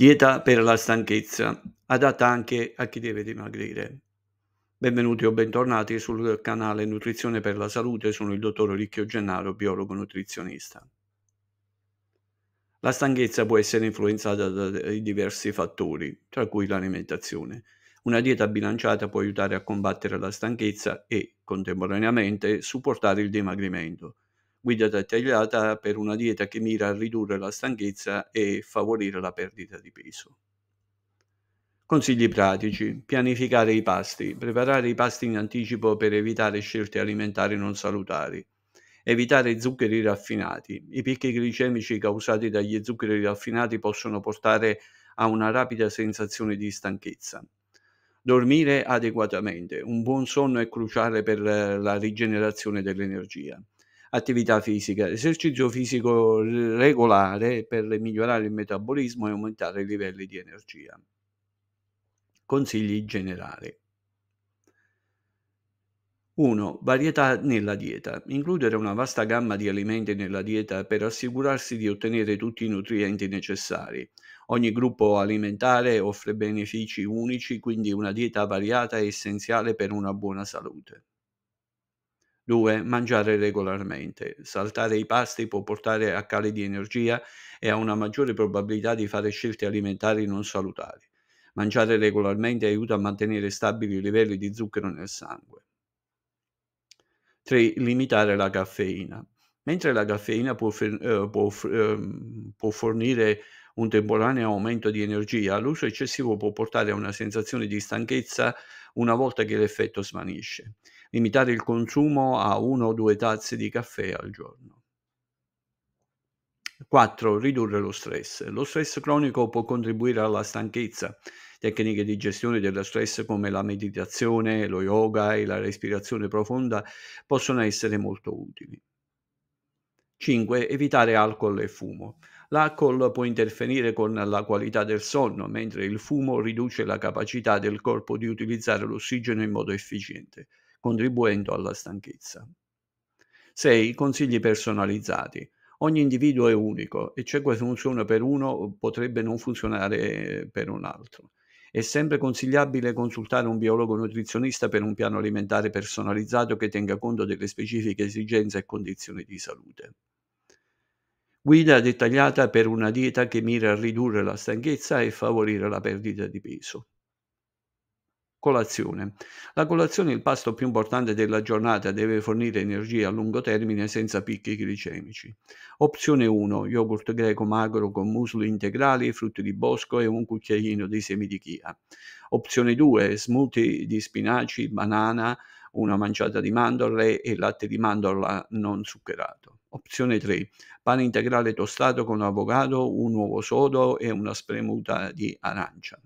Dieta per la stanchezza, adatta anche a chi deve dimagrire. Benvenuti o bentornati sul canale Nutrizione per la Salute, sono il dottor Ricchio Gennaro, biologo nutrizionista. La stanchezza può essere influenzata da diversi fattori, tra cui l'alimentazione. Una dieta bilanciata può aiutare a combattere la stanchezza e, contemporaneamente, supportare il dimagrimento guida dettagliata per una dieta che mira a ridurre la stanchezza e favorire la perdita di peso. Consigli pratici. Pianificare i pasti. Preparare i pasti in anticipo per evitare scelte alimentari non salutari. Evitare zuccheri raffinati. I picchi glicemici causati dagli zuccheri raffinati possono portare a una rapida sensazione di stanchezza. Dormire adeguatamente. Un buon sonno è cruciale per la rigenerazione dell'energia attività fisica, esercizio fisico regolare per migliorare il metabolismo e aumentare i livelli di energia. Consigli generali. 1. Varietà nella dieta. Includere una vasta gamma di alimenti nella dieta per assicurarsi di ottenere tutti i nutrienti necessari. Ogni gruppo alimentare offre benefici unici, quindi una dieta variata è essenziale per una buona salute. 2. Mangiare regolarmente. Saltare i pasti può portare a cali di energia e a una maggiore probabilità di fare scelte alimentari non salutari. Mangiare regolarmente aiuta a mantenere stabili i livelli di zucchero nel sangue. 3. Limitare la caffeina. Mentre la caffeina può, eh, può, eh, può fornire un temporaneo aumento di energia, l'uso eccessivo può portare a una sensazione di stanchezza una volta che l'effetto svanisce limitare il consumo a una o due tazze di caffè al giorno. 4. Ridurre lo stress. Lo stress cronico può contribuire alla stanchezza. Tecniche di gestione dello stress come la meditazione, lo yoga e la respirazione profonda possono essere molto utili. 5. Evitare alcol e fumo. L'alcol può interferire con la qualità del sonno, mentre il fumo riduce la capacità del corpo di utilizzare l'ossigeno in modo efficiente contribuendo alla stanchezza. 6. Consigli personalizzati. Ogni individuo è unico e ciò che funziona per uno potrebbe non funzionare eh, per un altro. È sempre consigliabile consultare un biologo nutrizionista per un piano alimentare personalizzato che tenga conto delle specifiche esigenze e condizioni di salute. Guida dettagliata per una dieta che mira a ridurre la stanchezza e favorire la perdita di peso. Colazione. La colazione è il pasto più importante della giornata, deve fornire energia a lungo termine senza picchi glicemici. Opzione 1. Yogurt greco magro con muslo integrali, frutti di bosco e un cucchiaino di semi di chia. Opzione 2. Smoothie di spinaci, banana, una manciata di mandorle e latte di mandorla non zuccherato. Opzione 3. Pane integrale tostato con avocado, un uovo sodo e una spremuta di arancia.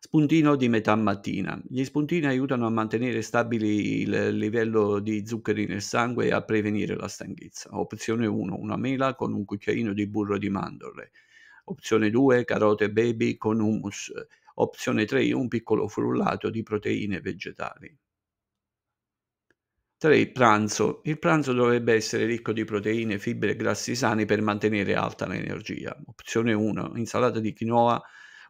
Spuntino di metà mattina. Gli spuntini aiutano a mantenere stabili il livello di zuccheri nel sangue e a prevenire la stanchezza. Opzione 1, una mela con un cucchiaino di burro di mandorle. Opzione 2, carote baby con hummus. Opzione 3, un piccolo frullato di proteine vegetali. 3. Pranzo. Il pranzo dovrebbe essere ricco di proteine, fibre e grassi sani per mantenere alta l'energia. Opzione 1, insalata di quinoa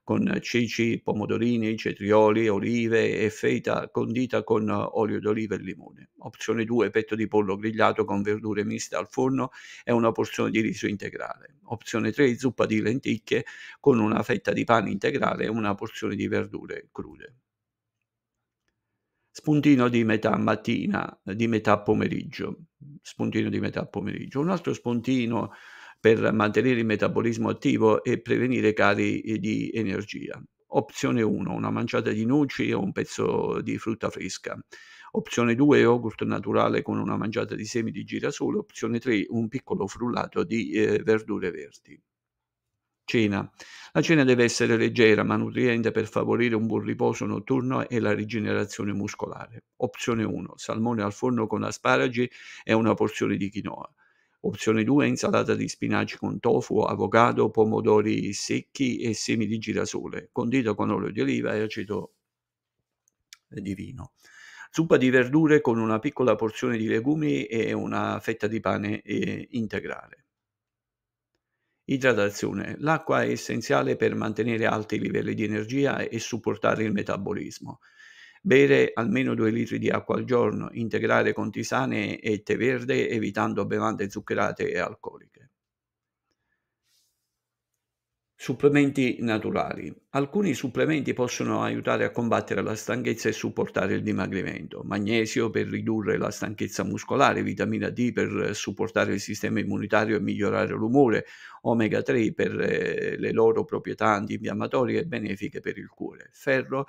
con cici, pomodorini, cetrioli, olive e feta condita con eh, olio d'oliva e limone. Opzione 2, petto di pollo grigliato con verdure miste al forno e una porzione di riso integrale. Opzione 3, zuppa di lenticchie con una fetta di pane integrale e una porzione di verdure crude. Spuntino di metà mattina, di metà pomeriggio. Spuntino di metà pomeriggio. Un altro spuntino per mantenere il metabolismo attivo e prevenire cari eh, di energia. Opzione 1, una manciata di noci o un pezzo di frutta fresca. Opzione 2, yogurt naturale con una manciata di semi di girasole. Opzione 3, un piccolo frullato di eh, verdure verdi. Cena. La cena deve essere leggera ma nutriente per favorire un buon riposo notturno e la rigenerazione muscolare. Opzione 1. Salmone al forno con asparagi e una porzione di quinoa. Opzione 2, insalata di spinaci con tofu, avocado, pomodori secchi e semi di girasole, condita con olio di oliva e aceto di vino. Zuppa di verdure con una piccola porzione di legumi e una fetta di pane eh, integrale. Idratazione. L'acqua è essenziale per mantenere alti livelli di energia e supportare il metabolismo bere almeno 2 litri di acqua al giorno, integrare con tisane e tè verde evitando bevande zuccherate e alcoliche. Supplementi naturali. Alcuni supplementi possono aiutare a combattere la stanchezza e supportare il dimagrimento. Magnesio per ridurre la stanchezza muscolare, vitamina D per supportare il sistema immunitario e migliorare l'umore, omega 3 per eh, le loro proprietà antinfiammatorie e benefiche per il cuore, ferro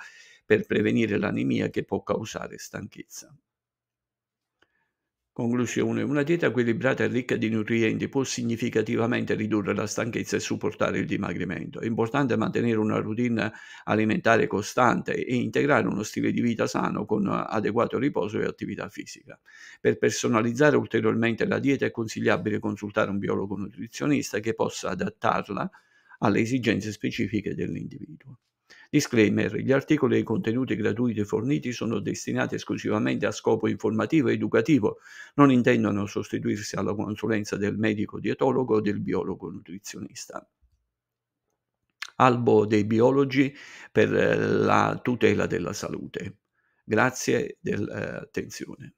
per prevenire l'anemia che può causare stanchezza. Conclusione. Una dieta equilibrata e ricca di nutrienti può significativamente ridurre la stanchezza e supportare il dimagrimento. È importante mantenere una routine alimentare costante e integrare uno stile di vita sano con adeguato riposo e attività fisica. Per personalizzare ulteriormente la dieta è consigliabile consultare un biologo nutrizionista che possa adattarla alle esigenze specifiche dell'individuo. Disclaimer: gli articoli e i contenuti gratuiti forniti sono destinati esclusivamente a scopo informativo e educativo, non intendono sostituirsi alla consulenza del medico dietologo o del biologo nutrizionista. Albo dei biologi per eh, la tutela della salute. Grazie dell'attenzione.